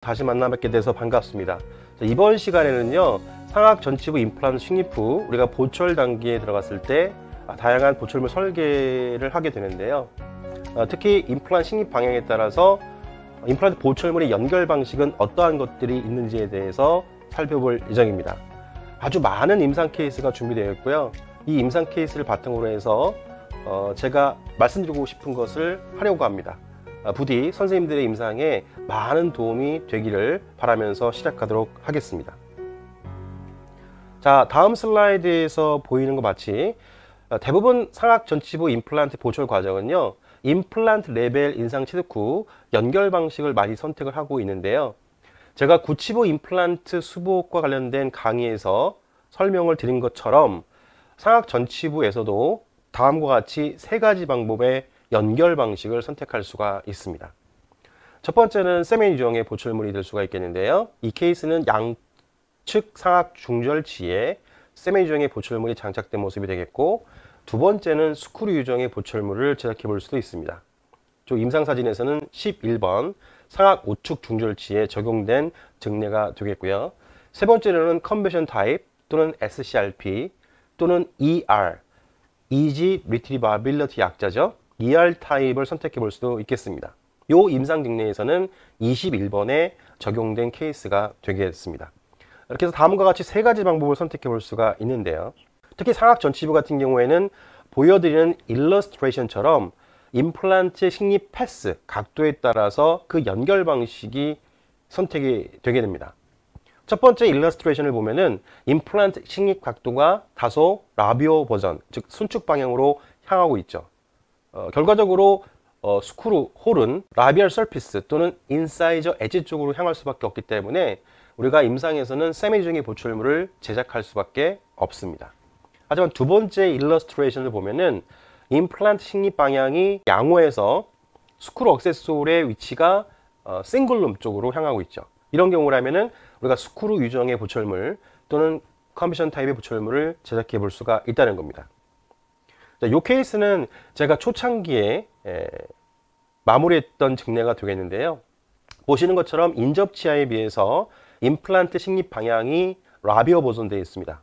다시 만나 뵙게 돼서 반갑습니다. 이번 시간에는요, 상악 전치부 임플란트 식립 후 우리가 보철 단계에 들어갔을 때 아, 다양한 보철물 설계를 하게 되는데요. 아, 특히 임플란트 식립 방향에 따라서 임플란트 보철물의 연결 방식은 어떠한 것들이 있는지에 대해서 살펴볼 예정입니다. 아주 많은 임상 케이스가 준비되어 있고요. 이 임상 케이스를 바탕으로 해서 어, 제가 말씀드리고 싶은 것을 하려고 합니다. 아, 부디 선생님들의 임상에 많은 도움이 되기를 바라면서 시작하도록 하겠습니다. 자, 다음 슬라이드에서 보이는 것 같이 아, 대부분 상악 전치부 임플란트 보철 과정은요. 임플란트 레벨 인상 취득 후 연결 방식을 많이 선택을 하고 있는데요. 제가 구치부 임플란트 수복과 관련된 강의에서 설명을 드린 것처럼 상악 전치부에서도 다음과 같이 세 가지 방법의 연결 방식을 선택할 수가 있습니다. 첫 번째는 세멘 유형의 보철물이 될 수가 있겠는데요. 이 케이스는 양측 상악 중절지에 세멘 유형의 보철물이 장착된 모습이 되겠고 두 번째는 스크류 유형의 보철물을 제작해 볼 수도 있습니다. 저 임상사진에서는 11번 상악 우측 중절지에 적용된 증례가 되겠고요. 세 번째로는 컨베션 타입 또는 SCRP 또는 ER, EG 리트리바빌러티 약자죠. ER 타입을 선택해 볼 수도 있겠습니다. 요 임상 직례에서는 21번에 적용된 케이스가 되겠습니다. 이렇게 해서 다음과 같이 세 가지 방법을 선택해 볼 수가 있는데요. 특히 상악 전치부 같은 경우에는 보여드리는 일러스트레이션처럼 임플란트 식리 패스 각도에 따라서 그 연결 방식이 선택이 되게 됩니다. 첫 번째 일러스트레이션을 보면은 임플란트 식립 각도가 다소 라비오 버전, 즉 순축 방향으로 향하고 있죠. 어, 결과적으로 어, 스크루 홀은 라비얼 서피스 또는 인사이저 엣지 쪽으로 향할 수밖에 없기 때문에 우리가 임상에서는 세미중의 보출물을 제작할 수밖에 없습니다. 하지만 두 번째 일러스트레이션을 보면은 임플란트 식립 방향이 양호해서 스크루 억세솔의 위치가 어, 싱글룸 쪽으로 향하고 있죠. 이런 경우라면은 우리가 스크루 유정의 보철물 또는 컴비션 타입의 보철물을 제작해 볼 수가 있다는 겁니다. 자, 이 케이스는 제가 초창기에 에, 마무리했던 증례가 되겠는데요. 보시는 것처럼 인접치아에 비해서 임플란트 식립 방향이 라비어 보존되어 있습니다.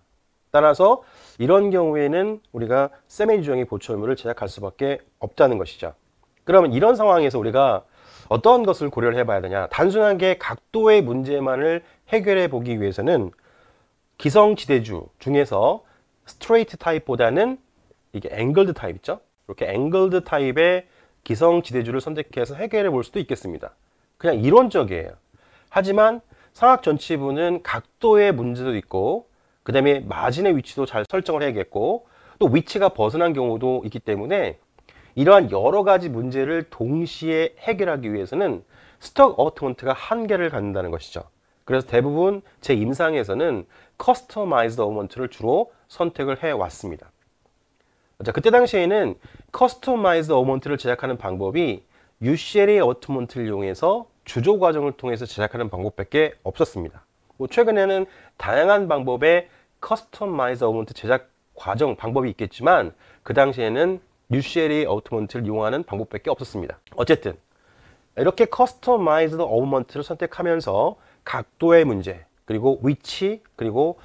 따라서 이런 경우에는 우리가 세미주형의 보초 의무를 제작할 수밖에 없다는 것이죠. 그러면 이런 상황에서 우리가 어떤 것을 고려를 해봐야 되냐 단순하게 각도의 문제만을 해결해 보기 위해서는 기성지대주 중에서 스트레이트 타입보다는 이게 앵글드 타입 있죠? 이렇게 앵글드 타입의 기성 지대주를 선택해서 해결해 볼 수도 있겠습니다. 그냥 이론적이에요. 하지만 상악 전치부는 각도의 문제도 있고 그 다음에 마진의 위치도 잘 설정을 해야겠고 또 위치가 벗어난 경우도 있기 때문에 이러한 여러 가지 문제를 동시에 해결하기 위해서는 스톡 어트먼트가 한계를 갖는다는 것이죠. 그래서 대부분 제 임상에서는 커스터마이즈 어먼트를 주로 선택을 해왔습니다. 자, 그때 당시에는 커스터마이즈 어먼트를 제작하는 방법이 UCL의 어트먼트를 이용해서 주조 과정을 통해서 제작하는 방법밖에 없었습니다. 뭐 최근에는 다양한 방법의 커스터마이즈 어먼트 제작 과정 방법이 있겠지만 그 당시에는 UCL의 어트먼트를 이용하는 방법밖에 없었습니다. 어쨌든 이렇게 커스터마이즈 어먼트를 선택하면서 각도의 문제 그리고 위치 그리고